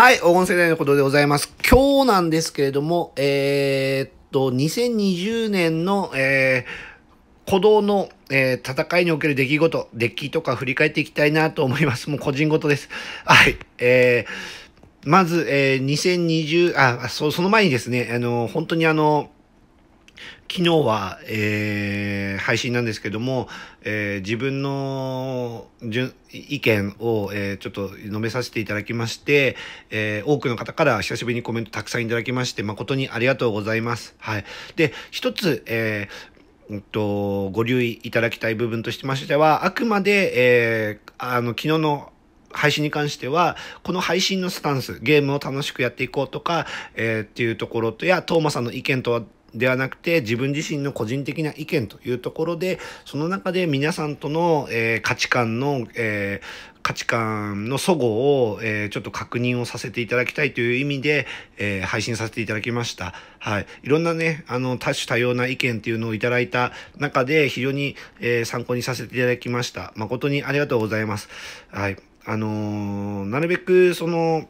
はい、黄金世代のことでございます。今日なんですけれども、えー、っと、2020年の、えー、鼓動の、えー、戦いにおける出来事、デッキとか振り返っていきたいなと思います。もう個人事です。はい、えー、まず、えー、2020、あ、そ、う、その前にですね、あの、本当にあの、昨日は、えー、配信なんですけども、えー、自分の意見を、えー、ちょっと述べさせていただきまして、え多くの方から久しぶりにコメントたくさんいただきまして、誠にありがとうございます。はい。で、一つ、ええっと、ご留意いただきたい部分としましては、あくまで、えあの、昨日の配信に関しては、この配信のスタンス、ゲームを楽しくやっていこうとか、えー、っていうところとや、トーマさんの意見とはではなくて自分自身の個人的な意見というところでその中で皆さんとの、えー、価値観の、えー、価値観の齟齬を、えー、ちょっと確認をさせていただきたいという意味で、え配信させていただきました。はい。いろんなね、あの、多種多様な意見っていうのをいただいた中で非常に、え参考にさせていただきました。誠にありがとうございます。はい。あのなるべくその、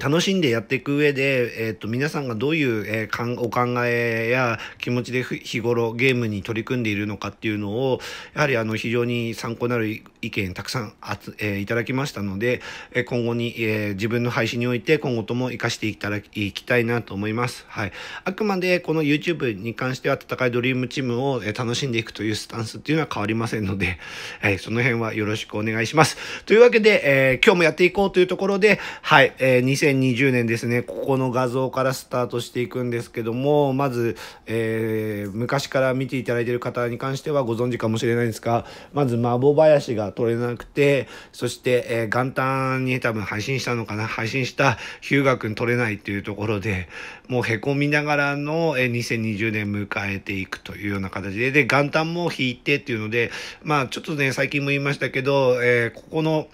楽しんでやっていく上で、えっ、ー、と、皆さんがどういう、えー、かんお考えや気持ちで日頃ゲームに取り組んでいるのかっていうのを、やはりあの、非常に参考になる意見たくさんあつ、えー、いただきましたので、え今後に、え自分の配信において今後とも活かしていただき、いきたいなと思います。はい。あくまでこの YouTube に関しては戦いドリームチームを、え楽しんでいくというスタンスっていうのは変わりませんので、え その辺はよろしくお願いします。というわけで、え今日もやっていこうというところで、はい、えー2020年ですね、ここの画像からスタートしていくんですけども、まず、えー、昔から見ていただいている方に関してはご存知かもしれないんですが、まず、孫林が取れなくて、そして、えー、元旦に多分配信したのかな、配信したヒューガ君取れないっていうところで、もう凹みながらの、えー、2020年迎えていくというような形で、で、元旦も引いてっていうので、まあ、ちょっとね、最近も言いましたけど、えー、ここの、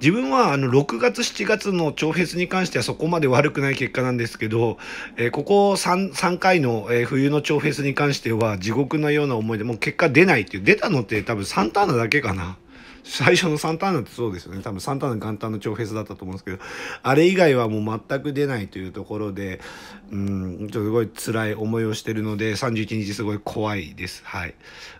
自分はあの6月7月の調節に関してはそこまで悪くない結果なんですけど、えー、ここ 3, 3回の、えー、冬の調節に関しては地獄のような思いでもう結果出ないっていう出たのって多分サンターナだけかな。最初の3ターンってそうですよね。多分3ターン元旦の超フェスだったと思うんですけど、あれ以外はもう全く出ないというところで、うん、ちょっとすごい辛い思いをしてるので、31日すごい怖いです。はい。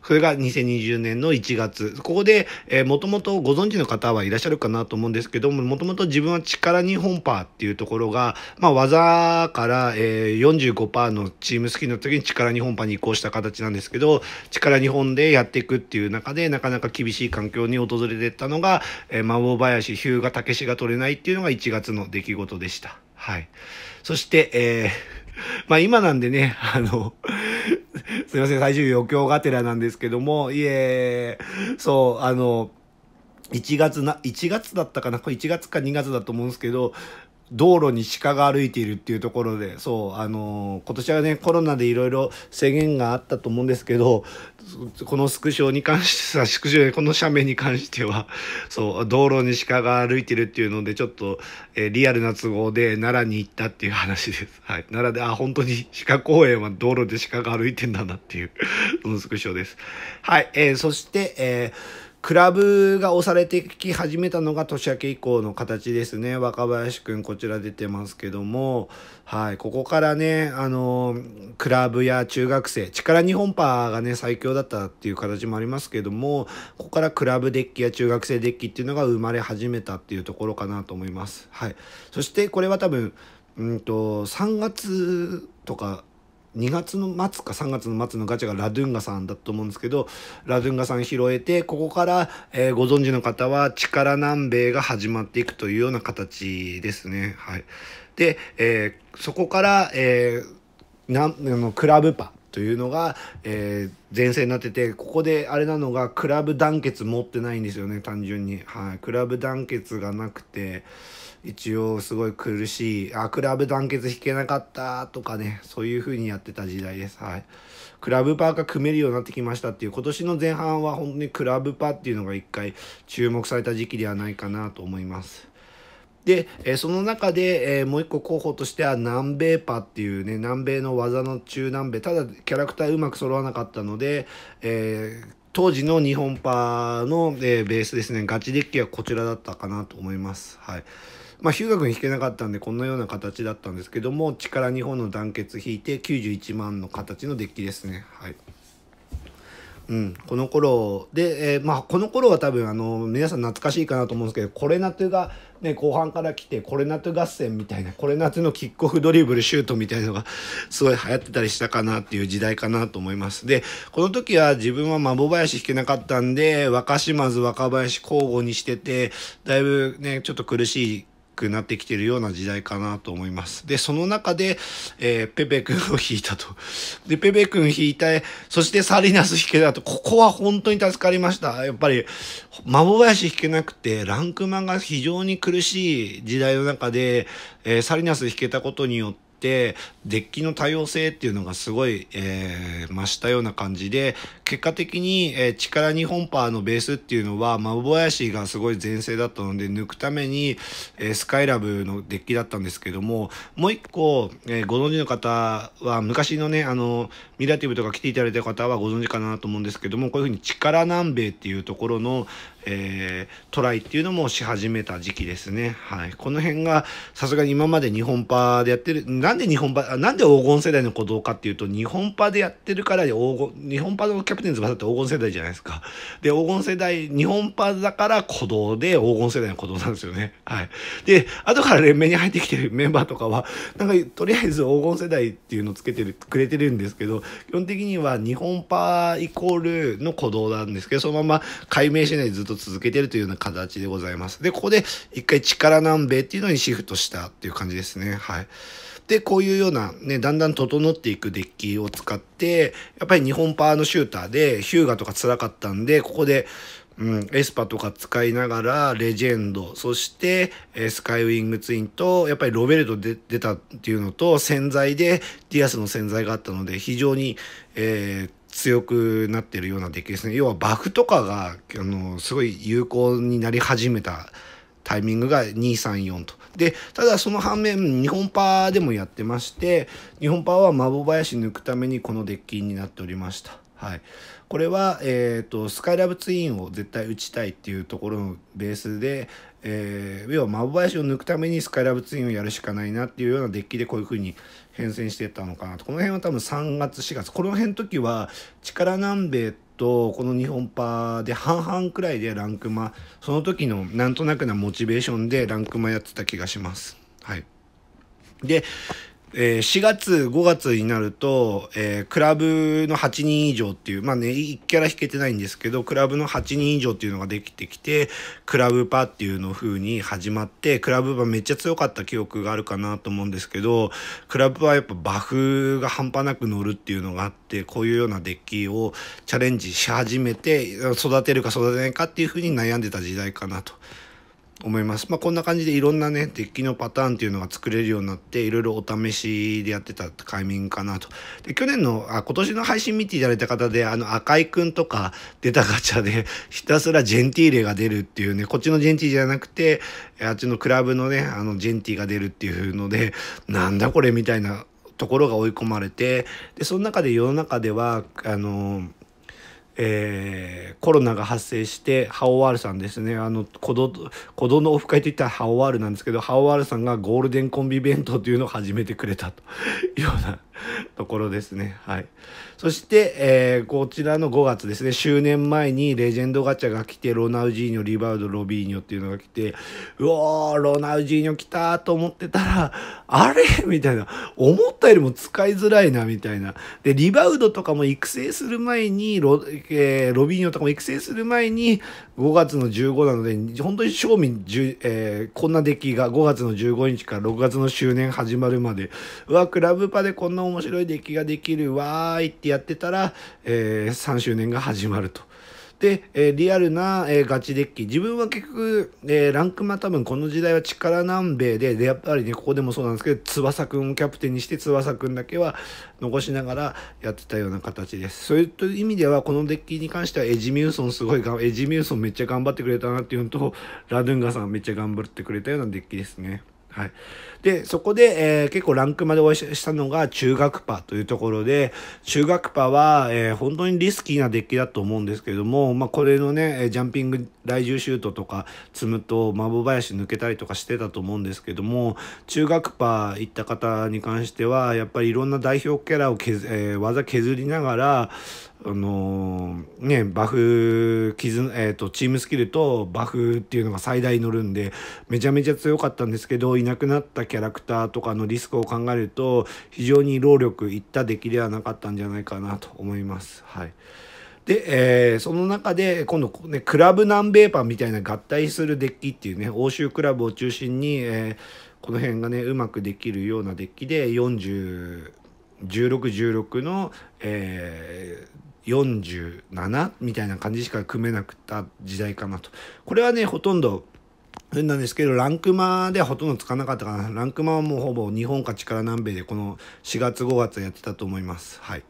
それが2020年の1月。ここで、えー、もともとご存知の方はいらっしゃるかなと思うんですけども、もともと自分は力2本パーっていうところが、まあ、技から、えー、45%のチームスキーの時に力2本パーに移行した形なんですけど、力2本でやっていくっていう中で、なかなか厳しい環境に訪訪れてったのが、えー、魔王林日向武が取れないっていうのが1月の出来事でした。はい。そして、えー、まあ今なんでね、あの、すいません、最終余興がてらなんですけども、いえ、そう、あの、1月な、1月だったかなこれ1月か2月だと思うんですけど、道路に鹿が歩いているっていうところでそうあのー、今年はねコロナでいろいろ制限があったと思うんですけどこのスクショに関してさスクこの斜面に関してはそう道路に鹿が歩いてるっていうのでちょっと、えー、リアルな都合で奈良に行ったっていう話です、はい、奈良であ本当に鹿公園は道路で鹿が歩いてんだなっていうこのスクショですはい、えー、そして、えークラブが押されてき始めたのが年明け以降の形ですね。若林くん、こちら出てますけども、はい、ここからね、あの、クラブや中学生、力日本パーがね、最強だったっていう形もありますけども、ここからクラブデッキや中学生デッキっていうのが生まれ始めたっていうところかなと思います。はい。そして、これは多分、うんと、3月とか、2月の末か3月の末のガチャがラドゥンガさんだと思うんですけど、ラドゥンガさん拾えて、ここから、えー、ご存知の方は力南米が始まっていくというような形ですね。はい。で、えー、そこから、えー、なあのクラブパというのが、えー、前線になってて、ここであれなのがクラブ団結持ってないんですよね、単純に。はい。クラブ団結がなくて、一応すごい苦しいあクラブ団結弾けなかったとかねそういう風にやってた時代ですはいクラブパーが組めるようになってきましたっていう今年の前半は本当にクラブパーっていうのが一回注目された時期ではないかなと思いますで、えその中で、えもう一個候補としては南米パっていうね南米の技の中南米ただキャラクターうまく揃わなかったので、えー、当時の日本パーの、えベースですねガチデッキはこちらだったかなと思いますはい。まあ、ヒュー君引けなかったんで、このような形だったんですけども、力2本の団結引いて、91万の形のデッキですね。はい。うん、この頃で、えー、まあ、この頃は多分あの皆さん懐かしいかなと思うんですけどコレナトゥが、ね、後半から来てコレナトゥ合戦みたいなコレナトゥのキックオフドリブルシュートみたいなのがすごい流行ってたりしたかなっていう時代かなと思いますでこの時は自分は孫林引けなかったんで若島津若林交互にしててだいぶねちょっと苦しいくなってきてるような時代かなと思います。で、その中で、えー、ペペ君を引いたと。で、ペペ君引いた、そしてサリナス引けたと、ここは本当に助かりました。やっぱり、孫林引けなくて、ランクマンが非常に苦しい時代の中で、えー、サリナス引けたことによって、てデッキの多様性っていうのがすごい、えー、増したような感じで結果的に、えー、力2本パーのベースっていうのはマブボヤシがすごい前世だったので抜くために、えー、スカイラブのデッキだったんですけどももう一個、えー、ご存知の方は昔のねあのミラティブとか来ていただいた方はご存知かなと思うんですけどもこういうふうに力南米っていうところの、えー、トライっていうのもし始めた時期ですね。はい、この辺がさすがに今まで日本パーでやってるなんで日本パなんで黄金世代の鼓動かっていうと日本パでやってるから黄金日本パのキャプテンズバサって黄金世代じゃないですか。で黄金世代日本パだから鼓動で黄金世代の鼓動なんですよね。はい、で後から連盟に入ってきてるメンバーとかはなんかとりあえず黄金世代っていうのをつけてるくれてるんですけど基本的には日本パーイコールの鼓動なんですけど、そのまま解明しないでずっと続けてるというような形でございます。で、ここで一回力南米っていうのにシフトしたっていう感じですね。はい。で、こういうようなね、だんだん整っていくデッキを使って、やっぱり日本パーのシューターで、ヒューガとか辛かったんで、ここで、うん、エスパとか使いながら、レジェンド、そして、えスカイウィングツインと、やっぱりロベルトで出たっていうのと、洗剤で、ディアスの洗剤があったので、非常に、えー、強くなってるようなデッキですね。要はバフとかが、あの、すごい有効になり始めたタイミングが234と。で、ただその反面、日本パーでもやってまして、日本パーは孫林抜くためにこのデッキになっておりました。はい。これは、えーと、スカイラブツインを絶対打ちたいっていうところのベースで、えー、要は孫林を抜くためにスカイラブツインをやるしかないなっていうようなデッキでこういう風に変遷していったのかなとこの辺は多分3月4月この辺の時は力南米とこの日本パーで半々くらいでランクマその時のなんとなくなモチベーションでランクマやってた気がします。はいでえー、4月、5月になると、えー、クラブの8人以上っていう、まあね、1キャラ引けてないんですけど、クラブの8人以上っていうのができてきて、クラブパっていうの風に始まって、クラブパめっちゃ強かった記憶があるかなと思うんですけど、クラブパはやっぱバフが半端なく乗るっていうのがあって、こういうようなデッキをチャレンジし始めて、育てるか育てないかっていう風に悩んでた時代かなと。思います。まあ、こんな感じでいろんなね、デッキのパターンっていうのが作れるようになって、いろいろお試しでやってたタイミングかなと。で、去年の、あ、今年の配信見ていただいた方で、あの、赤井くんとか出たガチャで、ひたすらジェンティーレが出るっていうね、こっちのジェンティーじゃなくて、あっちのクラブのね、あの、ジェンティーが出るっていうので、なんだこれみたいなところが追い込まれて、で、その中で世の中では、あのえー、コロナが発生してハオワールさんですねあの子ど子どのオフ会といったらハオワールなんですけどハオワールさんがゴールデンコンビ弁当というのを始めてくれたというようなところですねはい。そして、えー、こちらの5月ですね、周年前にレジェンドガチャが来て、ロナウジーニョ、リバウド、ロビーニョっていうのが来て、うおー、ロナウジーニョ来たと思ってたら、あれみたいな、思ったよりも使いづらいな、みたいな。で、リバウドとかも育成する前に、ロ,、えー、ロビーニョとかも育成する前に、5月の15なので、本当に賞味、えー、こんな出来が5月の15日から6月の周年始まるまで、うわ、クラブパでこんな面白い出来ができるわーいってやってたら、えー、3周年が始まると。で、えリアルな、えガチデッキ。自分は結局、えランクマ多分この時代は力南米で、で、やっぱりね、ここでもそうなんですけど、翼くんをキャプテンにして、翼くんだけは残しながらやってたような形です。そういう意味では、このデッキに関しては、エジミューソンすごいが、エジミューソンめっちゃ頑張ってくれたなっていうのと、ラドゥンガさんめっちゃ頑張ってくれたようなデッキですね。はい。で、そこで、えー、結構ランクまでお会いしたのが中学パというところで、中学パは、えー、本当にリスキーなデッキだと思うんですけども、まあ、これのね、ジャンピング来0シュートとか積むと、マボ林抜けたりとかしてたと思うんですけども、中学パ行った方に関しては、やっぱりいろんな代表キャラを削、えー、技削りながら、あのー、ね、バフ、傷、えっ、ー、と、チームスキルとバフっていうのが最大に乗るんで、めちゃめちゃ強かったんですけど、いなくなったキャラクターとかのリスクを考えると、非常に労力いった出来ではなかったんじゃないかなと思います。はい。で、えー、その中で今度、ね、クラブ南米パンみたいな合体するデッキっていうね欧州クラブを中心に、えー、この辺がねうまくできるようなデッキで401616 16の、えー、47みたいな感じしか組めなくった時代かなと。これはね、ほとんど変なんですけど、ランクマではほとんどつかなかったかな。ランクマはもうほぼ日本か力南米でこの4月5月やってたと思います。はい。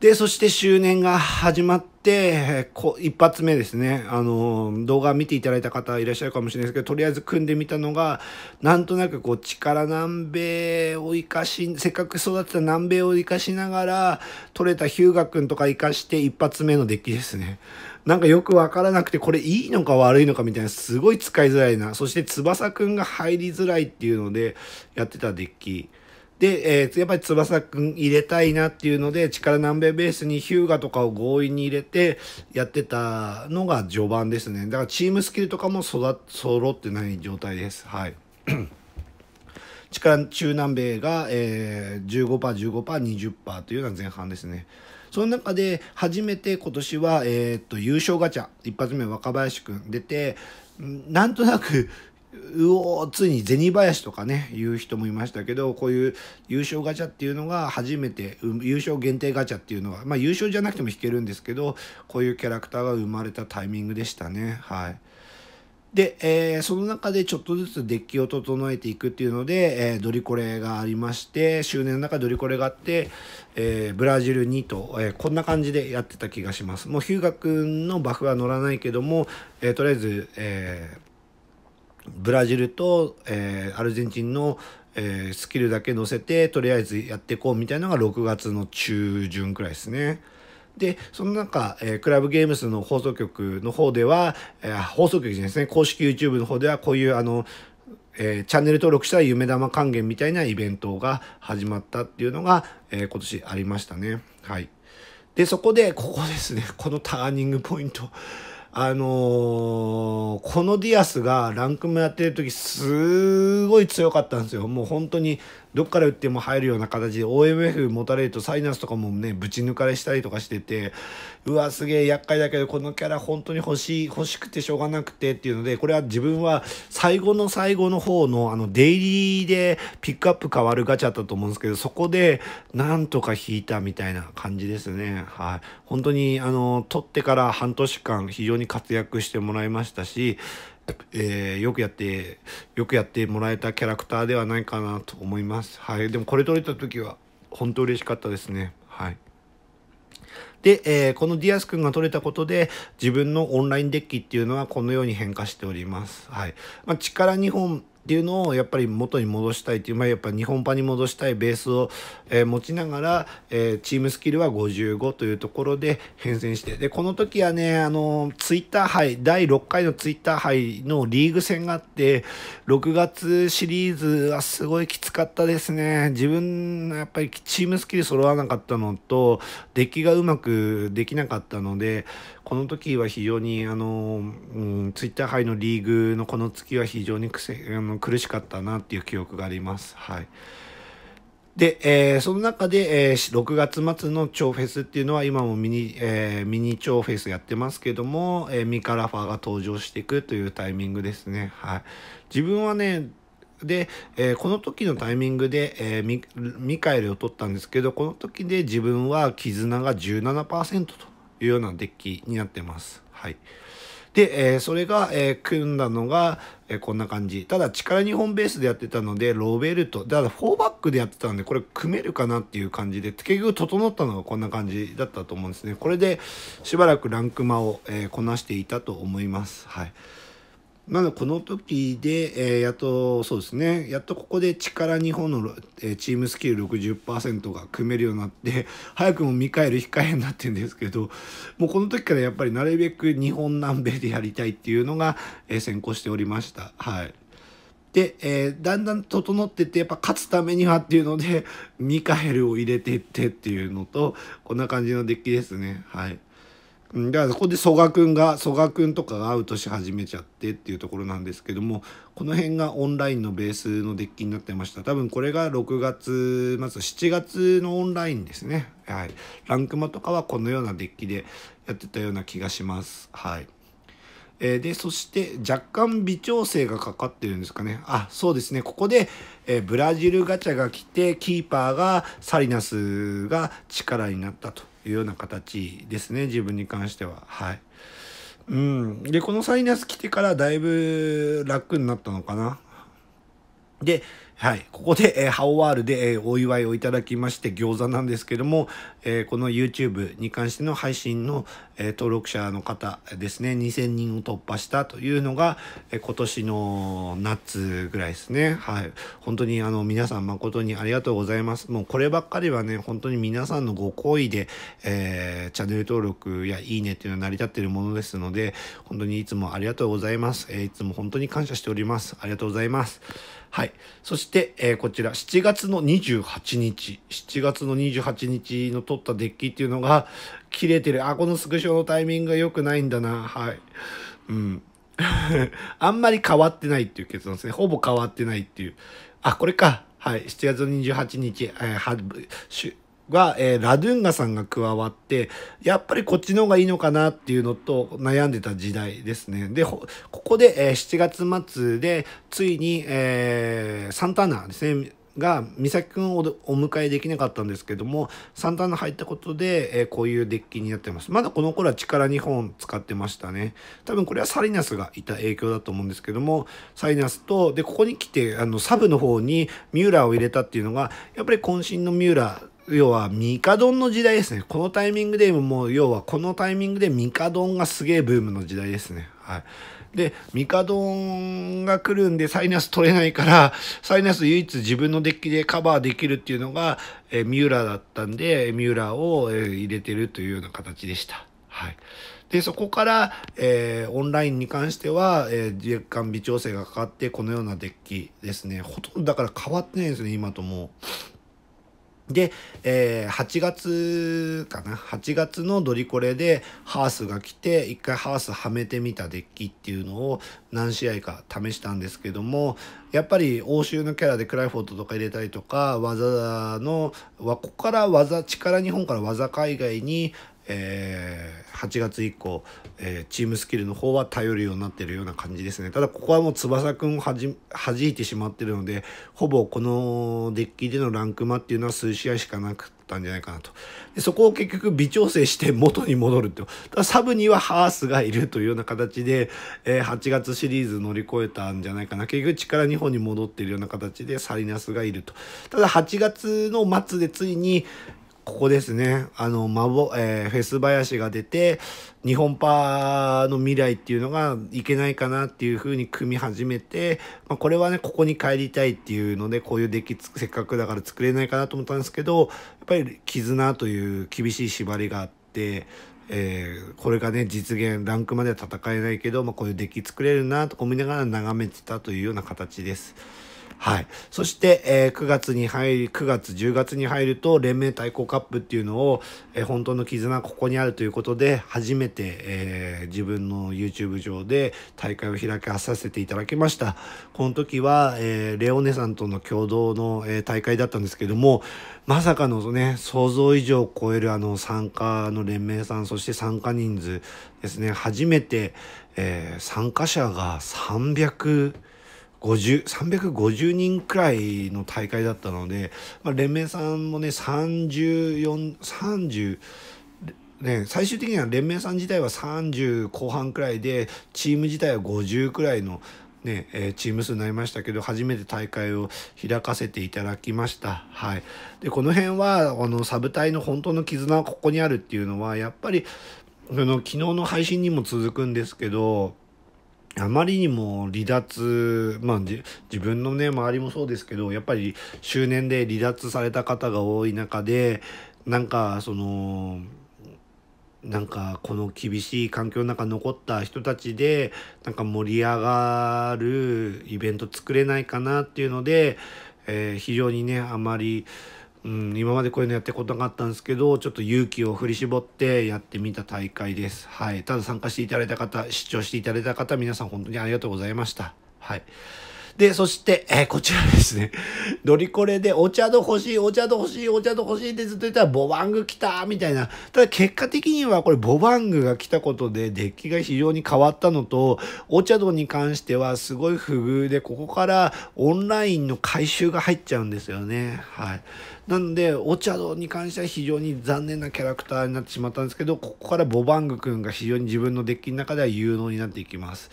で、そして周年が始まって、こ一発目ですね。あの、動画見ていただいた方いらっしゃるかもしれないですけど、とりあえず組んでみたのが、なんとなくこう、力南米を生かし、せっかく育てた南米を生かしながら、取れたヒューガ君とか生かして一発目のデッキですね。なんかよくわからなくて、これいいのか悪いのかみたいな、すごい使いづらいな。そして翼くんが入りづらいっていうので、やってたデッキ。で、えー、やっぱり翼くん入れたいなっていうので、力南米ベースにヒューガとかを強引に入れてやってたのが序盤ですね。だからチームスキルとかも育、揃ってない状態です。はい。力中南米が、えー、15%、15%、20%というような前半ですね。その中で初めて今年は、えー、っと優勝ガチャ一発目若林くん出てなんとなくうおついに銭林とかね、言う人もいましたけど、こういう優勝ガチャっていうのが初めて、優勝限定ガチャっていうのは、まあ優勝じゃなくても引けるんですけど、こういうキャラクターが生まれたタイミングでしたね。はい。で、えー、その中でちょっとずつデッキを整えていくっていうので、えー、ドリコレがありまして、周年の中ドリコレがあって、えー、ブラジル2と、えこんな感じでやってた気がします。もうヒューガ君のバフは乗らないけども、えとりあえず、えーブラジルと、えー、アルゼンチンの、えー、スキルだけ乗せてとりあえずやっていこうみたいなのが6月の中旬くらいですね。でその中、えー、クラブゲームスの放送局の方では、えー、放送局ですね公式 YouTube の方ではこういうあのえー、チャンネル登録したら夢玉還元みたいなイベントが始まったっていうのが、えー、今年ありましたね。はい。で、そこで、ここですね。このターニングポイント。あのー、このディアスがランクもやってる時すごい強かったんですよ。もう本当にどっから打っても入るような形で OMF 持たれるとサイナスとかもねぶち抜かれしたりとかしててうわすげえ厄介だけどこのキャラ本当に欲しい欲しくてしょうがなくてっていうのでこれは自分は最後の最後の方のあのデイリーでピックアップ変わるガチャだったと思うんですけどそこでなんとか引いたみたいな感じですねはい本当にあの取ってから半年間非常に活躍してもらいましたしえー、よくやってよくやってもらえたキャラクターではないかなと思います。はい、でもこれ撮れた時は本当嬉しかったですね。はいで、えー、このディアス君が取れたことで、自分のオンラインデッキっていうのはこのように変化しております。はい。まあ、力2本っていうのをやっぱり元に戻したいっていう、まあ、やっぱ日本パに戻したいベースを、えー、持ちながら、えー、チームスキルは55というところで変遷して、で、この時はね、あの、ツイッター杯、第6回のツイッター杯のリーグ戦があって、6月シリーズはすごいきつかったですね。自分、やっぱりチームスキル揃わなかったのと、出来がうまくできなかったので、この時は非常にあの、うん、ツイッター杯のリーグのこの月は非常に苦あの苦しかったなっていう記憶があります。はいで、えー、その中で、えー、6月末の超フェスっていうのは今もミニ、えー、ミニ超フェスやってますけども、えー、ミカラファーが登場していくというタイミングですね。はい。自分はね、で、えー、この時のタイミングで、えーミ、ミカエルを取ったんですけど、この時で自分は絆が17%というようなデッキになってます。はい。で、えー、それが、えー、組んだのが、えー、こんな感じ。ただ、力2本ベースでやってたので、ロベルト。ただ、4バックでやってたんで、これ組めるかなっていう感じで、結局整ったのがこんな感じだったと思うんですね。これで、しばらくランク間を、えこなしていたと思います。はい。まだこの時で、えー、やっとそうですねやっとここで力日本の、えー、チームスキル60%が組めるようになって 早くも見返る控えになってるんですけどもうこの時からやっぱりなるべく日本南米でやりたいっていうのが、えー、先行しておりました。はいで、えー、だんだん整ってってやっぱ勝つためにはっていうのでミカエルを入れていってっていうのとこんな感じのデッキですねはい。だからここで曽我君が曽我君とかがアウトし始めちゃってっていうところなんですけどもこの辺がオンラインのベースのデッキになってました多分これが6月まず7月のオンラインですねはいランクマとかはこのようなデッキでやってたような気がしますはいえでそして若干微調整がかかってるんですかねあそうですねここで、えー、ブラジルガチャが来てキーパーがサリナスが力になったというような形ですね自分に関してははい。うん、でこのサイナス来てからだいぶ楽になったのかな。ではい、ここで、えー、ハオワールで、えー、お祝いをいただきまして餃子なんですけども、えー、この YouTube に関しての配信の、え登録者の方ですね2000人を突破したというのが、え今年の夏ぐらいですねはい本当にあの皆さん誠にありがとうございますもうこればっかりはね本当に皆さんのご好意で、えチャンネル登録やいいねっていうのは成り立っているものですので本当にいつもありがとうございます、えいつも本当に感謝しておりますありがとうございますはい。そして、えー、こちら、7月の28日。7月の28日の撮ったデッキっていうのが、切れてる。あ、このスクショのタイミングが良くないんだな。はい。うん。あんまり変わってないっていう結論ですね。ほぼ変わってないっていう。あ、これか。はい。7月28日、えー、が、えー、ラドゥンガさんが加わって、やっぱりこっちの方がいいのかなっていうのと悩んでた時代ですね。で、ここで、えー、7月末で、ついに、えー、サンタナですね、が美咲くんをお迎えできなかったんですけどもサンタナ入ったことで、えー、こういうデッキになってますまだこの頃は力2本使ってましたね多分これはサリナスがいた影響だと思うんですけどもサリナスとでここに来てあのサブの方にミューラーを入れたっていうのがやっぱり渾身のミューラー要は、ミカドンの時代ですね。このタイミングでもう、要は、このタイミングでミカドンがすげえブームの時代ですね。はい。で、ミカドンが来るんで、サイナス取れないから、サイナス唯一自分のデッキでカバーできるっていうのが、えー、ミューラーだったんで、ミューラーを、えー、入れてるというような形でした。はい。で、そこから、えー、オンラインに関しては、えー、若干微調整がかかって、このようなデッキですね。ほとんどだから変わってないんですね、今ともで、えー、8月かな8月のドリコレでハースが来て一回ハースはめてみたデッキっていうのを何試合か試したんですけどもやっぱり欧州のキャラでクライフォートとか入れたりとか技のここから技力日本から技海外にえー、8月以降、えー、チームスキルの方は頼るようになってるような感じですねただここはもう翼くんをはじ弾いてしまってるのでほぼこのデッキでのランク間っていうのは数試合しかなくったんじゃないかなとでそこを結局微調整して元に戻るとサブにはハースがいるというような形で、えー、8月シリーズ乗り越えたんじゃないかな結局力日本に戻っているような形でサリナスがいるとただ8月の末でついに、ここですね。あの、まぼ、えー、フェス林が出て、日本パーの未来っていうのがいけないかなっていう風に組み始めて、まあ、これはね、ここに帰りたいっていうので、こういうデッキせっかくだから作れないかなと思ったんですけど、やっぱり絆という厳しい縛りがあって、えー、これがね実現ランクまでは戦えないけど、まあ、こういうデッキ作れるなと思いながら眺めてたというような形です。はい。そして、えー、9月に入り、9月、10月に入ると、連盟対抗カップっていうのを、えー、本当の絆ここにあるということで、初めて、えー、自分の YouTube 上で大会を開かさせていただきました。この時は、えレオネさんとの共同の、え大会だったんですけども、まさかのね、想像以上を超えるあの参加の連盟さん、そして参加人数ですね、初めて、え参加者が300、350人くらいの大会だったので、まあ、連盟さんもね3430ね、最終的には連盟さん自体は30後半くらいでチーム自体は50くらいのね、えー、チーム数になりましたけど、初めて大会を開かせていただきました。はい。で、この辺は、あの、サブ隊の本当の絆はここにあるっていうのは、やっぱり、あの、昨日の配信にも続くんですけど、あまりにも離脱、まあ、自分のね、周りもそうですけど、やっぱり周年で離脱された方が多い中で、なんか、その、なんかこの厳しい環境の中残った人たちでなんか盛り上がるイベント作れないかなっていうので、えー、非常にねあまりうん、今までこういうのやってことなかったんですけど、ちょっと勇気を振り絞ってやってみた大会です。はい。ただ参加していただいた方、視聴していただいた方、皆さん本当にありがとうございました。はい。で、そして、えー、こちらですね。ドリコレでお茶の欲しい、お茶の欲しい、お茶の欲しいってずっと言ったら、ボバング来たみたいな。ただ結果的にはこれ、ボバングが来たことで、デッキが非常に変わったのと、お茶道に関してはすごい不遇で、ここからオンラインの回収が入っちゃうんですよね。はい。なんで、オチャドに関しては非常に残念なキャラクターになってしまったんですけど、ここからボバング君が非常に自分のデッキの中では有能になっていきます。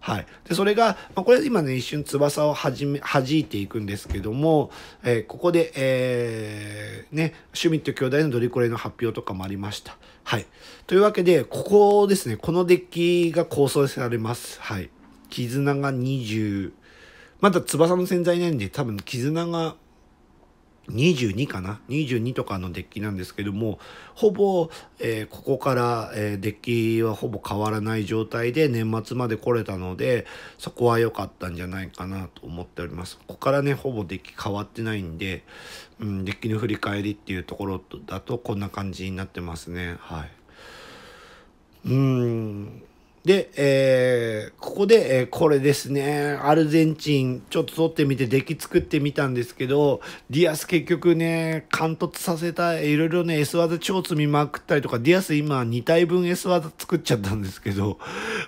はい。で、それが、まあ、これ今ね、一瞬翼をはじめ、弾いていくんですけども、えー、ここで、えー、ね、シュミット兄弟のドリコレの発表とかもありました。はい。というわけで、ここですね、このデッキが構想されます。はい。絆が20、まだ翼の潜在ないんで、多分絆が22かな22とかのデッキなんですけどもほぼ、えー、ここから、えー、デッキはほぼ変わらない状態で年末まで来れたのでそこは良かったんじゃないかなと思っておりますここからねほぼデッキ変わってないんで、うん、デッキの振り返りっていうところだとこんな感じになってますねはいうんで、えー、ここで、えー、これですね、アルゼンチン、ちょっと撮ってみて、出来作ってみたんですけど、ディアス結局ね、貫突させた、いろいろね、S 技超積みまくったりとか、ディアス今2体分 S 技作っちゃったんですけど、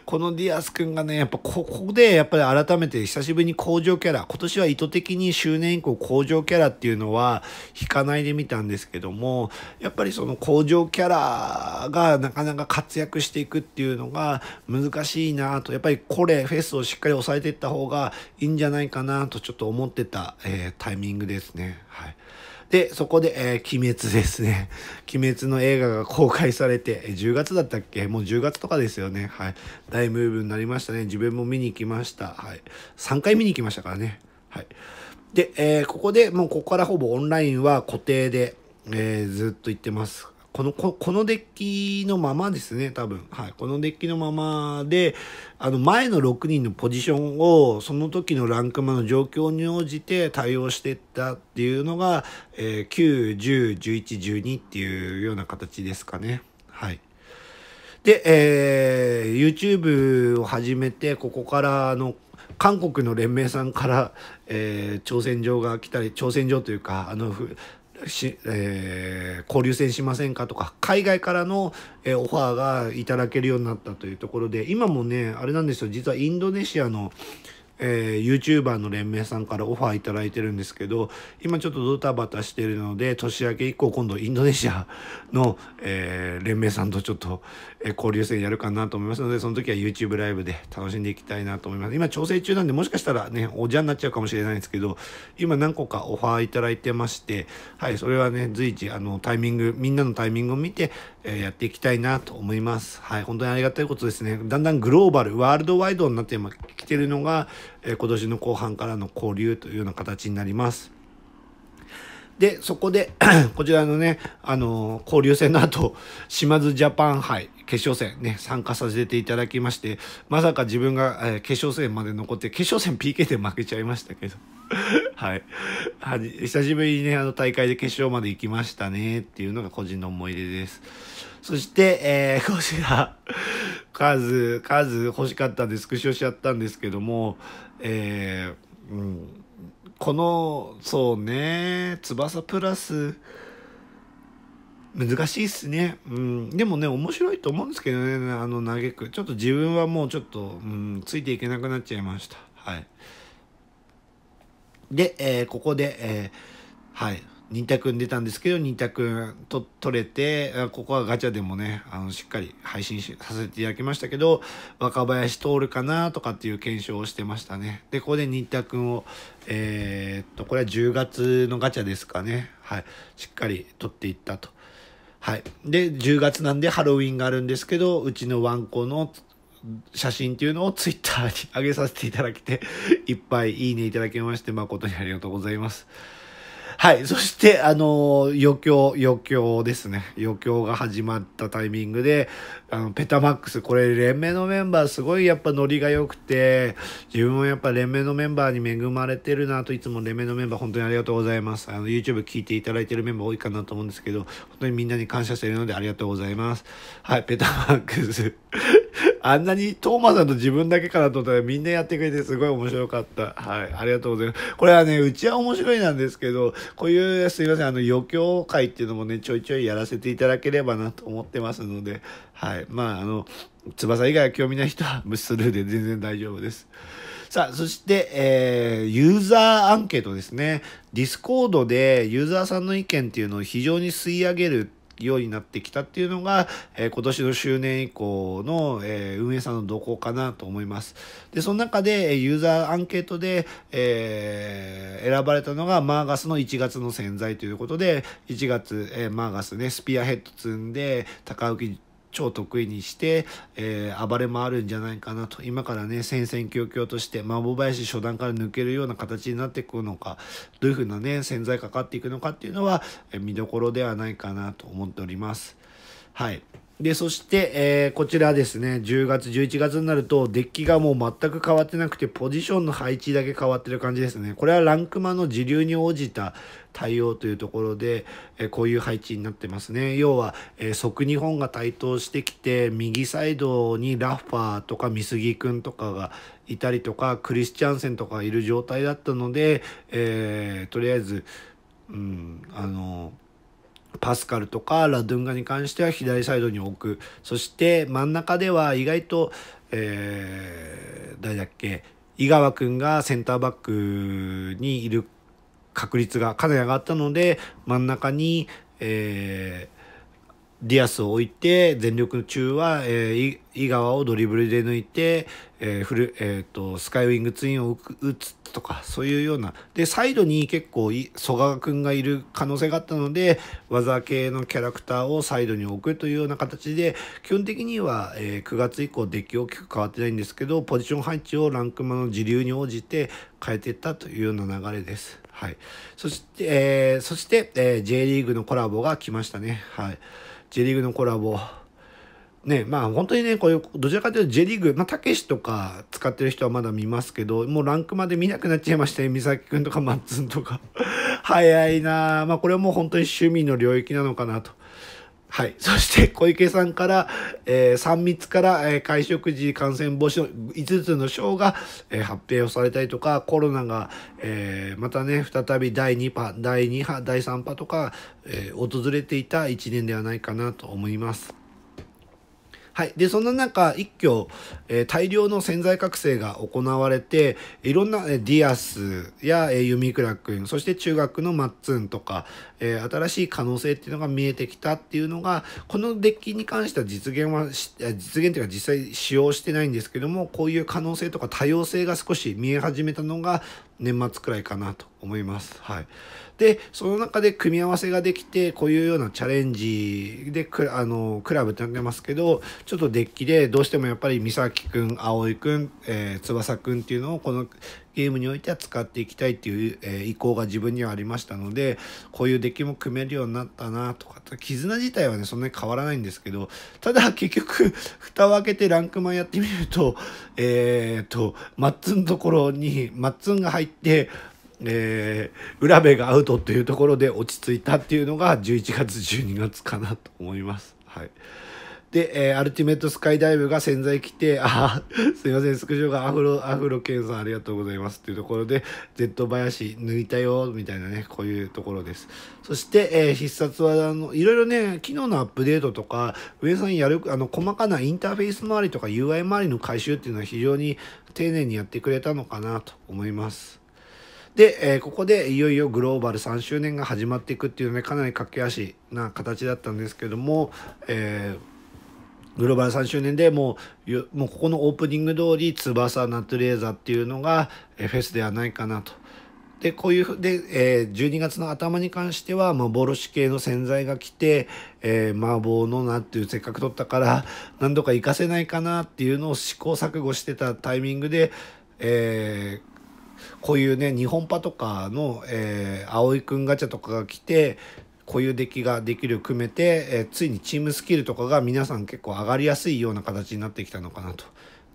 このディアスくんがね、やっぱここで、やっぱり改めて久しぶりに工場キャラ、今年は意図的に周年以降工場キャラっていうのは引かないでみたんですけども、やっぱりその工場キャラがなかなか活躍していくっていうのが、難しいなとやっぱりこれフェスをしっかり抑えていった方がいいんじゃないかなとちょっと思ってた、えー、タイミングですね。はい、でそこで、えー、鬼滅」ですね「鬼滅」の映画が公開されて10月だったっけもう10月とかですよねはい大ムーブになりましたね自分も見に行きましたはい3回見に行きましたからねはいで、えー、ここでもうここからほぼオンラインは固定で、えー、ずっと行ってますこの、ここのデッキのままですね、多分。はい。このデッキのままで、あの、前の6人のポジションを、その時のランクマの状況に応じて対応していったっていうのが、えー、9、10、11、12っていうような形ですかね。はい。で、えー、YouTube を始めて、ここからあの、韓国の連盟さんから、えー、挑戦状が来たり、挑戦状というか、あの、し、えー、交流戦しませんかとか、海外からの、えー、オファーがいただけるようになったというところで、今もね、あれなんですよ、実はインドネシアの、えー、YouTuber の連盟さんからオファーいただいてるんですけど、今ちょっとドタバタしてるので、年明け以降今度インドネシアの、えー、連盟さんとちょっと、えー、交流戦やるかなと思いますので、その時は YouTube ライブで楽しんでいきたいなと思います。今調整中なんで、もしかしたらね、おじゃになっちゃうかもしれないんですけど、今何個かオファーいただいてまして、はい、それはね、随時、あの、タイミング、みんなのタイミングを見て、えー、やっていきたいなと思います。はい、本当にありがたいことですね。だんだんグローバル、ワールドワイドになってきてるのが、え今年の後半からの交流というような形になります。で、そこで こちらのね、あのー、交流戦の後、島津ジャパン杯決勝戦ね、参加させていただきまして、まさか自分が、えー、決勝戦まで残って、決勝戦 PK で負けちゃいましたけど。はい。は久しぶりにね、あの大会で決勝まで行きましたねっていうのが個人の思い出です。そして、えー、こちら、数、数欲しかったんでスクショしちゃったんですけども、えー、うん、この、そうね、翼プラス、難しいっすね。うん。でもね、面白いと思うんですけどね、あの、嘆く。ちょっと自分はもうちょっと、うん、ついていけなくなっちゃいました。はい。で、えー、ここで、えー、はい。2択に出たんですけど、2択と取れて、ここはガチャでもね、あの、しっかり配信させていただきましたけど、若林通るかなとかっていう検証をしてましたね。で、ここでくんを、えー、っと、これは10月のガチャですかね。はい。しっかり取っていったと。はい。で、10月なんでハロウィンがあるんですけど、うちのワンコの写真っていうのをツイッターに上げさせていただきて、いっぱいいいねいただきまして、誠にありがとうございます。はい。そして、あのー、余興、余興ですね。余興が始まったタイミングで、あの、ペタマックス、これ、連盟のメンバー、すごいやっぱノリが良くて、自分もやっぱ連盟のメンバーに恵まれてるなと、いつも連盟のメンバー、本当にありがとうございます。あの、YouTube 聞いていただいてるメンバー多いかなと思うんですけど、本当にみんなに感謝してるので、ありがとうございます。はい。ペタマックスあんなにトーマさんと自分だけかなと思ったらみんなやってくれてすごい面白かった。はい。ありがとうございます。これはね、うちは面白いなんですけど、こういうすいません、あの余興会っていうのもね、ちょいちょいやらせていただければなと思ってますので、はい。まあ、あの、翼以外は興味ない人は無視するで全然大丈夫です。さあ、そして、えー、ユーザーアンケートですね。ディスコードでユーザーさんの意見っていうのを非常に吸い上げるようになってきたっていうのが、えー、今年の周年以降の、えー、運営さんの動向かなと思います。で、その中で、ユーザーアンケートで、えー、選ばれたのがマーガスの1月の潜在ということで、1月、えー、マーガスね、スピアヘッド積んで、高浮超得意にして、えー、暴れ回るんじゃないかなと今からね戦々恐々として麻婆林初段から抜けるような形になっていくのかどういうふうなね潜在かかっていくのかっていうのは、見どころではないかなと思っております。はいで、そして、えー、こちらですね、10月、11月になると、デッキがもう全く変わってなくて、ポジションの配置だけ変わってる感じですね。これはランクマの時流に応じた対応というところで、えー、こういう配置になってますね。要は、えー、即日本が台頭してきて、右サイドにラファーとか美杉君とかがいたりとか、クリスチャンセンとかいる状態だったので、えー、とりあえず、うん、あのーパスカルとかラドゥンガに関しては左サイドに置くそして真ん中では意外と、えー、誰だっけ井川君がセンターバックにいる確率がかなり上がったので真ん中に、えーディアスを置いて、全力中は、えー、井川をドリブルで抜いて、えー、フル、えっ、ー、と、スカイウィングツインを打つとか、そういうような。で、サイドに結構、曽我君がいる可能性があったので、技系のキャラクターをサイドに置くというような形で、基本的には、えー、9月以降、デッキ大きく変わってないんですけど、ポジション配置をランクマの時流に応じて変えていったというような流れです。はい。そして、えー、そして、えー、J リーグのコラボが来ましたね。はい。J リーグのコラボ。ね、まあ本当にね、こういう、どちらかというと J リーグ、まあ、たけしとか使ってる人はまだ見ますけど、もうランクまで見なくなっちゃいましたね。美咲くんとかマッツンとか。早いなまあこれはもう本当に趣味の領域なのかなと。はい、そして小池さんから、えー、3密から、えー、会食時感染防止の5つの章が、えー、発表をされたりとかコロナが、えー、またね再び第2波第2波第3波とか、え訪れていた1年ではないかなと思います。はい。で、そんな中、一挙、えー、大量の潜在覚醒が行われて、いろんな、えー、ディアスや、えー、ユミクラ君、そして中学のマッツンとか、えー、新しい可能性っていうのが見えてきたっていうのが、このデッキに関しては実現は、実現っていうか実際使用してないんですけども、こういう可能性とか多様性が少し見え始めたのが、年末くらいかなと思います。はい。で、その中で組み合わせができて、こういうようなチャレンジで、あの、クラブって呼んでますけど、ちょっとデッキで、どうしてもやっぱり、美咲くん、葵くん、えー、翼くんっていうのを、このゲームにおいては使っていきたいっていう、えー、意向が自分にはありましたので、こういうデッキも組めるようになったなとか、絆自体はね、そんなに変わらないんですけど、ただ 結局、蓋を開けてランクマンやってみると、えっ、ー、と、マッツンのところに、マッツンが入って、えー、浦部がアウトというところで落ち着いたっていうのが11月12月かなと思います。はい。で、えー、アルティメットスカイダイブが潜在来て、あ、すいません、スクショがアフロ、アフロケンさんありがとうございますっていうところで、Z 林抜いたよ、みたいなね、こういうところです。そして、えー、必殺技の、いろいろね、機能のアップデートとか、上さんやる、あの、細かなインターフェース周りとか UI 周りの回収っていうのは非常に丁寧にやってくれたのかなと思います。で、えー、ここでいよいよグローバル3周年が始まっていくっていうね、かなり駆け足な形だったんですけども、えーグローバル3周年でもう、もうここのオープニング通り、翼ナトレーザーっていうのが、フェスではないかなと。で、こういう、で、えー、12月の頭に関しては、幻系の洗剤が来て、えー、麻婆のなっていう、せっかく取ったから、何度か活かせないかなっていうのを試行錯誤してたタイミングで、えー、こういうね、日本パとかの、えー、葵くんガチャとかが来て、固有ッキができる含めて、えついにチームスキルとかが皆さん結構上がりやすいような形になってきたのかなと。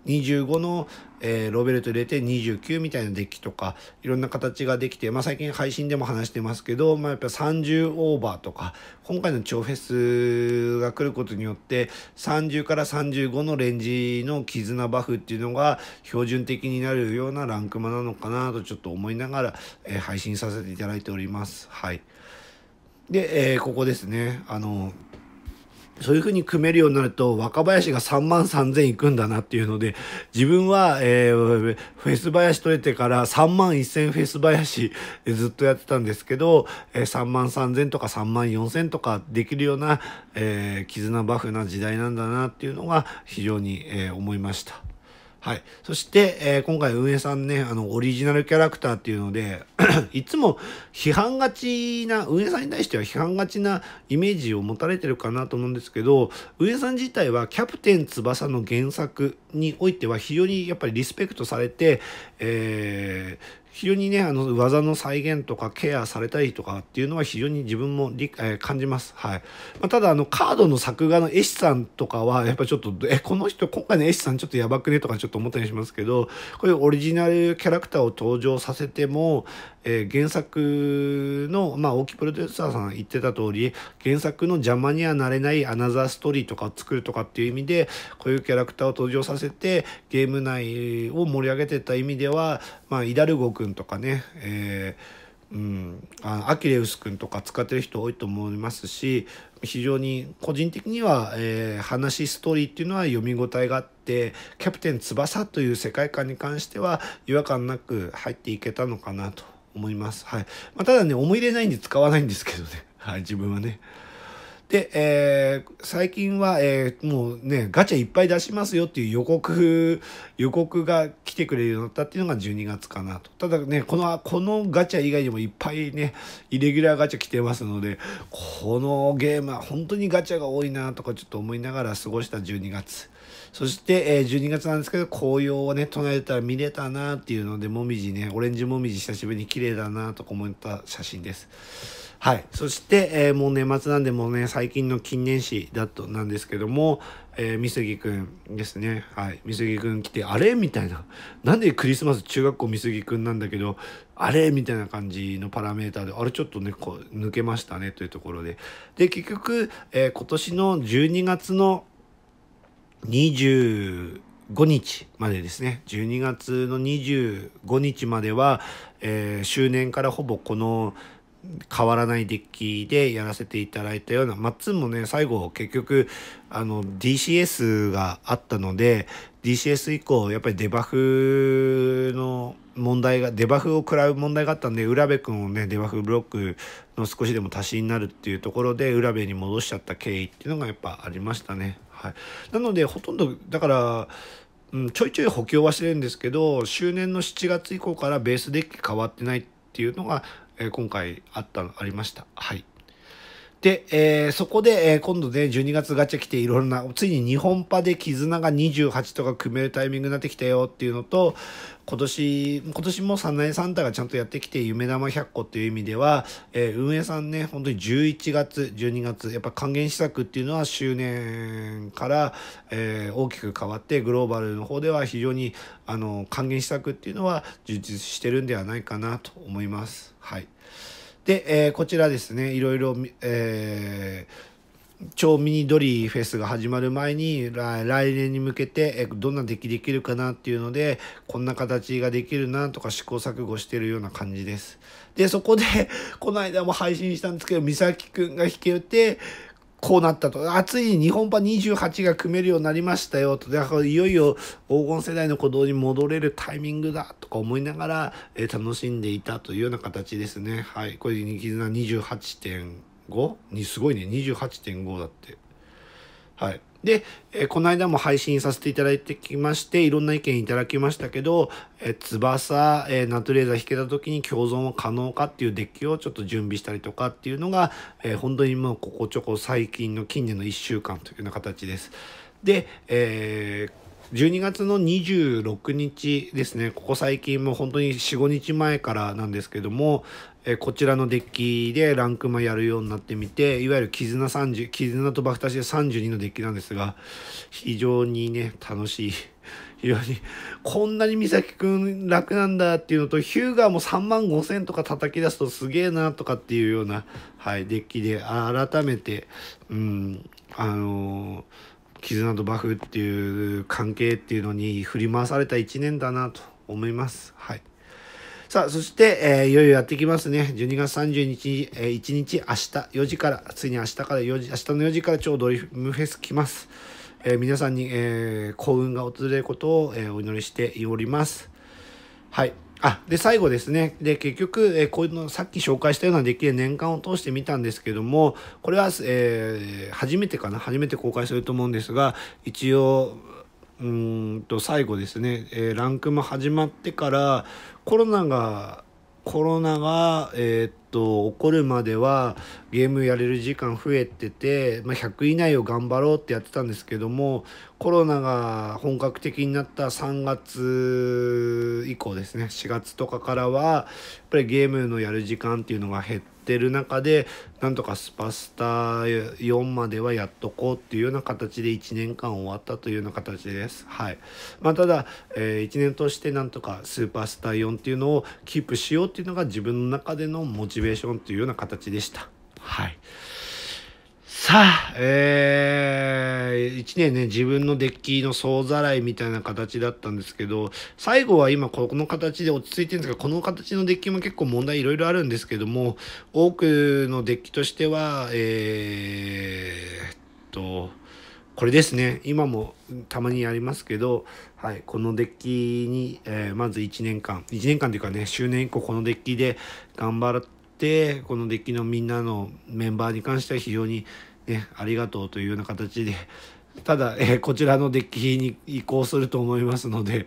25の、えー、ロベルト入れて29みたいなデッキとかいろんな形ができて、まあ、最近配信でも話してますけど、まあ、やっぱ30オーバーとか今回の超フェスが来ることによって30から35のレンジの絆バフっていうのが標準的になるようなランクマなのかなとちょっと思いながら、えー、配信させていただいております。はいで、えー、ここですね。あの、そういうふうに組めるようになると、若林が3万3000いくんだなっていうので、自分は、えー、フェス林取れてから3万1000フェス林ずっとやってたんですけど、えー、3万3000とか3万4000とかできるような、えー、絆バフな時代なんだなっていうのが非常に、えー、思いました。はい。そして、えー、今回運営さんね、あの、オリジナルキャラクターっていうので、いつも批判がちな、運営さんに対しては批判がちなイメージを持たれてるかなと思うんですけど、運営さん自体はキャプテン翼の原作においては非常にやっぱりリスペクトされて、えー、非常にねあの技の再現とかケアされたりとかっていうのは非常に自分も理、えー、感じます、はいまあ、ただあのカードの作画の絵師さんとかはやっぱちょっとえこの人今回の絵師さんちょっとやばくねとかちょっと思ったりしますけどこういうオリジナルキャラクターを登場させてもえー、原作の、まあ、大木プロデューサーさん言ってた通り、原作の邪魔にはなれないアナザーストーリーとかを作るとかっていう意味で、こういうキャラクターを登場させて、ゲーム内を盛り上げてた意味では、まあ、イダルゴくんとかね、えーうん、アキレウス君とか使ってる人多いと思いますし非常に個人的には、えー、話ストーリーっていうのは読み応えがあって「キャプテン翼」という世界観に関しては違和感なく入っていけたのかなと思います。はい。まあ、ただね、思い入れないんで使わないんですけどね。はい、自分はね。で、えー、最近は、えー、もうね、ガチャいっぱい出しますよっていう予告、予告が来てくれるようになったっていうのが12月かなと。ただね、この、このガチャ以外にもいっぱいね、イレギュラーガチャ来てますので、このゲームは本当にガチャが多いなとかちょっと思いながら過ごした12月。そして、えー、12月なんですけど、紅葉をね、唱えたら見れたなっていうので、もみじね、オレンジもみじ久しぶりに綺麗だなとか思った写真です。はい。そして、えー、もう年末なんで、もうね、最近の近年史だと、なんですけども、えー、美杉くんですね。はい。美杉くん来て、あれみたいな。なんでクリスマス中学校美杉くんなんだけど、あれみたいな感じのパラメーターで、あれちょっとね、こう、抜けましたね、というところで。で、結局、えー、今年の12月の、25日までですね12月の25日までは、えー、周年からほぼこの変わらないデッキでやらせていただいたようなマッツンもね最後結局あの DCS があったので DCS 以降やっぱりデバフの問題がデバフを食らう問題があったんで浦部君をねデバフブロックの少しでも足しになるっていうところで浦部に戻しちゃった経緯っていうのがやっぱありましたね。はい、なのでほとんどだから、うん、ちょいちょい補強はしてるんですけど周年の7月以降からベースデッキ変わってないっていうのが、えー、今回あったありました。はいで、えー、そこで、えー、今度ね、12月ガチャ来ていろんな、ついに日本パで絆が28とか組めるタイミングになってきたよっていうのと、今年、今年もサナエサンタがちゃんとやってきて、夢玉100個っていう意味では、えー、運営さんね、本当に11月、12月、やっぱ還元施策っていうのは周年から、えー、大きく変わって、グローバルの方では非常に、あの、還元施策っていうのは充実してるんではないかなと思います。はい。で、えー、こちらですね、いろいろ、えー、超ミニドリーフェスが始まる前に来年に向けて、えどんな出来できるかなっていうのでこんな形ができるなとか試行錯誤してるような感じです。でそこでこの間も配信したんですけど美咲くんが弾けてこうなったと。暑ついに日本版28が組めるようになりましたよと。だからいよいよ黄金世代の鼓動に戻れるタイミングだとか思いながら、えー、楽しんでいたというような形ですね。はい。これ、ニキズナ28.5にすごいね。28.5だって。はい。で、えこの間も配信させていただいてきまして、いろんな意見いただきましたけど、え翼、えナトレーザー弾けた時に共存は可能かっていうデッキをちょっと準備したりとかっていうのが、え本当にもうここちょこ最近の近年の1週間というような形です。で、えー12月の26日ですね、ここ最近も本当に4、5日前からなんですけども、えこちらのデッキでランクマやるようになってみて、いわゆる絆30、絆とバフタシで32のデッキなんですが、非常にね、楽しい。非常に、こんなに美咲くん楽なんだっていうのと、ヒューガーも3万5千とか叩き出すとすげえなとかっていうような、はい、デッキで改めて、うん、あのー絆とバフっていう関係っていうのに振り回された一年だなと思います。はい。さあ、そして、えー、いよいよやってきますね。12月30日えー、1日明日4時から、ついに明日から4時、明日の4時から超ドリフムフェス来ます。えー、皆さんに、え幸運が訪れることを、えお祈りしております。はい。あで最後ですねで結局、えー、このさっき紹介したようなデッキで年間を通してみたんですけどもこれは、えー、初めてかな初めて公開すると思うんですが一応うんと最後ですね、えー、ランクも始まってからコロナがコロナが、えー、っと起こるまではゲームやれる時間増えてて、まあ、100以内を頑張ろうってやってたんですけどもコロナが本格的になった3月以降ですね4月とかからはやっぱりゲームのやる時間っていうのが減って。ってる中でなんとかスパスタ4まではやっとこうっていうような形で1年間終わったというような形です。はいまあ、ただ、えー、1年通してなんとかスーパースター4っていうのをキープしようっていうのが自分の中でのモチベーションというような形でした。はいさあ、えー、1年ね、自分のデッキの総ざらいみたいな形だったんですけど、最後は今この形で落ち着いてるんですが、この形のデッキも結構問題いろいろあるんですけども、多くのデッキとしては、えー、っと、これですね、今もたまにやりますけど、はい、このデッキに、えー、まず1年間、1年間というかね、周年以降このデッキで頑張って、てこのデッキのみんなのメンバーに関しては非常に、ね、ありがとうというような形でただ、えー、こちらのデッキに移行すると思いますので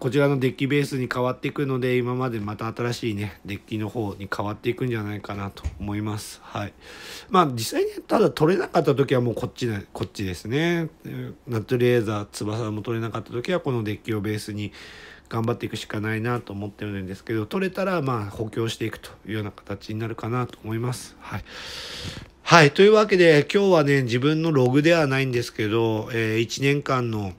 こちらのデッキベースに変わっていくので今までまた新しいねデッキの方に変わっていくんじゃないかなと思いますはいまあ実際にただ取れなかった時はもうこっちなこっちですねナットレーザー翼も取れなかった時はこのデッキをベースに頑張っていくしかないなと思ってるんですけど取れたらまあ補強していくというような形になるかなと思います。はいはい。というわけで、今日はね、自分のログではないんですけど、えー、1年間の、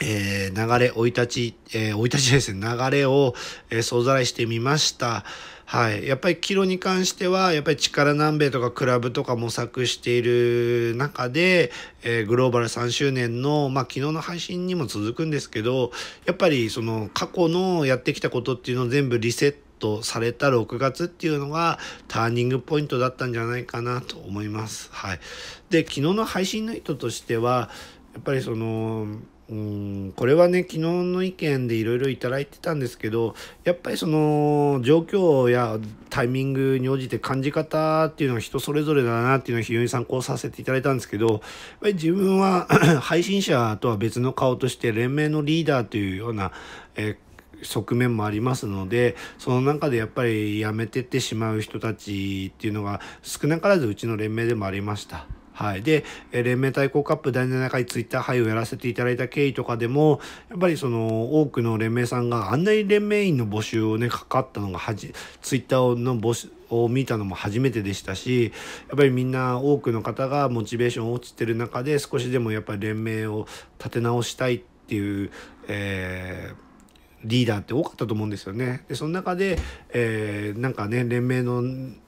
えー、流れ、生い立ち、えー、生い立ちですね、流れを、えー、総ざらいしてみました。はい、やっぱりキロに関してはやっぱり力南米とかクラブとか模索している中で、えー、グローバル3周年の、まあ、昨日の配信にも続くんですけどやっぱりその過去のやってきたことっていうのを全部リセットされた6月っていうのがターニングポイントだったんじゃないかなと思います。はい、で昨日の配信の意図としてはやっぱりそのうんこれはね昨日の意見でいろいろいただいてたんですけどやっぱりその状況やタイミングに応じて感じ方っていうのは人それぞれだなっていうのは非常に参考させていただいたんですけどやっぱり自分は 配信者とは別の顔として連盟のリーダーというような、えー側面もありますのでその中でやっぱりやめてってしまう人たちっていうのが少なからずうちの連盟でもありました。はい。で、連盟対抗カップ第7回ツイッター杯をやらせていただいた経緯とかでも、やっぱりその多くの連盟さんがあんなに連盟員の募集をね、かかったのがはじ、ツイッターの募集、を見たのも初めてでしたしやっぱりみんな多くの方がモチベーション落ちてる中で少しでもやっぱり連盟を立て直したいっていう、えーリーダーって多かったと思うんですよね。でその中で、えー、なんかね連盟の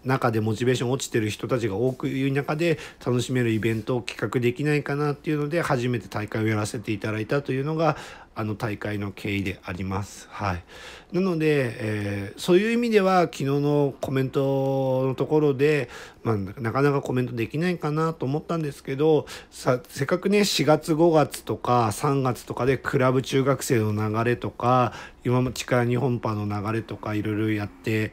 中でモチベーション落ちてる人たちが多くいる中で楽しめるイベントを企画できないかなっていうので初めて大会をやらせていただいたというのがあの大会の経緯であります。はい、なので、えー、そういう意味では昨日のコメントのところで、まあ、なかなかコメントできないかなと思ったんですけどさせっかくね4月5月とか3月とかでクラブ中学生の流れとか今も力日本パの流れとかいろいろやって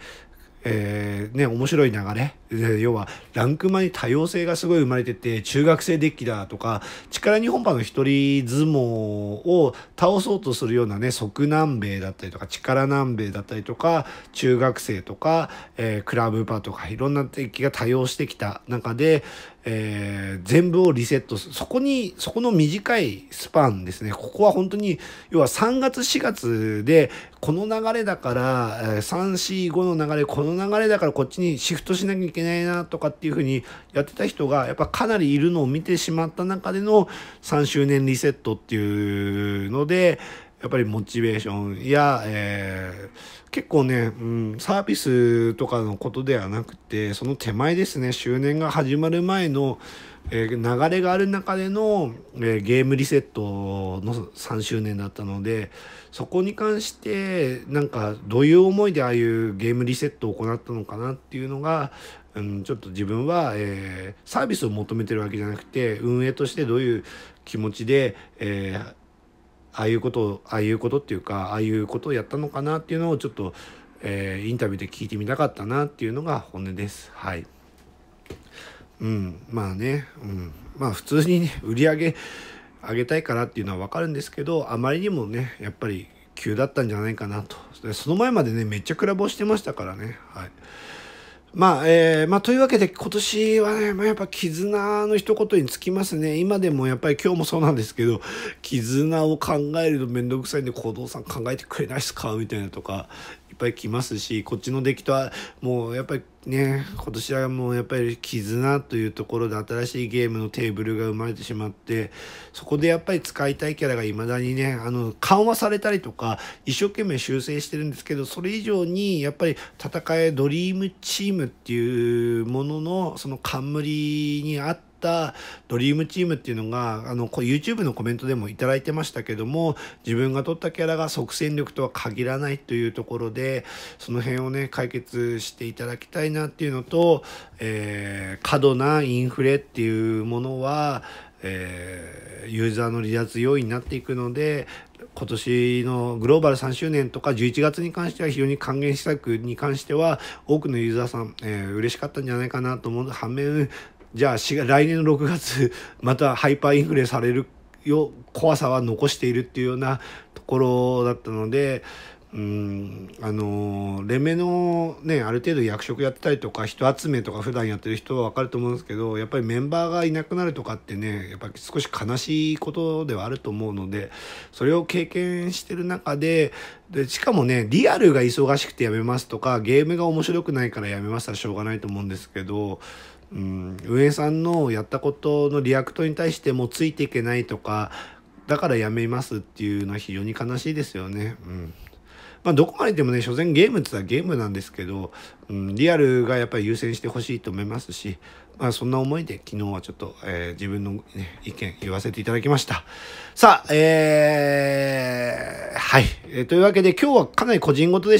えー、ね、面白い流れ、えー、要はランク間に多様性がすごい生まれてて中学生デッキだとか力日本馬の一人相撲を倒そうとするようなね即南米だったりとか力南米だったりとか中学生とか、えー、クラブ馬とかいろんなデッキが多様してきた中で、えー、全部をリセットする。そこに、そこの短いスパンですね。ここは本当に、要は3月4月で、この流れだから、3、4、5の流れ、この流れだからこっちにシフトしなきゃいけないなとかっていうふうにやってた人が、やっぱかなりいるのを見てしまった中での3周年リセットっていうので、やっぱりモチベーションや、えー結構ね、うん、サービスとかのことではなくてその手前ですね周年が始まる前の、えー、流れがある中での、えー、ゲームリセットの3周年だったのでそこに関してなんかどういう思いでああいうゲームリセットを行ったのかなっていうのが、うん、ちょっと自分は、えー、サービスを求めてるわけじゃなくて運営としてどういう気持ちで、えーああいうことああいうことっていうかああいうことをやったのかなっていうのをちょっと、えー、インタビューで聞いてみたかったなっていうのが本音ですはい。うん、まあね、うん、まあ普通にね 売り上げ上げたいからっていうのは分かるんですけどあまりにもねやっぱり急だったんじゃないかなとその前までねめっちゃクラブをしてましたからねはい。まあ、えー、まあ、というわけで今年はね、まあ、やっぱ絆の一言につきますね。今でもやっぱり今日もそうなんですけど、絆を考えるとめんどくさいんで、行動さん考えてくれないっすかみたいなとか、ぱり来ますしこっちの出来とはもうやっぱりね今年はもうやっぱり絆というところで新しいゲームのテーブルが生まれてしまってそこでやっぱり使いたいキャラがいまだにねあの緩和されたりとか一生懸命修正してるんですけどそれ以上にやっぱり戦えドリームチームっていうもののその冠にあってったドリームチームっていうのがあの YouTube のコメントでも頂いてましたけども自分が撮ったキャラが即戦力とは限らないというところでその辺をね解決していただきたいなっていうのと、えー、過度なインフレっていうものは、えー、ユーザーの離脱要因になっていくので今年のグローバル3周年とか11月に関しては非常に還元施策に関しては多くのユーザーさん、えー、嬉しかったんじゃないかなと思う反面じゃあ来年の6月 またハイパーインフレされるよ怖さは残しているっていうようなところだったので。うんあのレメのねある程度役職やってたりとか人集めとか普段やってる人は分かると思うんですけどやっぱりメンバーがいなくなるとかってねやっぱり少し悲しいことではあると思うのでそれを経験してる中ででしかもねリアルが忙しくてやめますとかゲームが面白くないからやめますはしょうがないと思うんですけどうん、上さんのやったことのリアクトに対してもついていけないとかだからやめますっていうのは非常に悲しいですよね。うんまあ、どこまででもね所詮ゲームって言ったらゲームなんですけど、うん、リアルがやっぱり優先してほしいと思いますし、まあ、そんな思いで昨日はちょっと、えー、自分の、ね、意見言わせていただきましたさあえー、はい、えー、というわけで今日はかなり個人事でした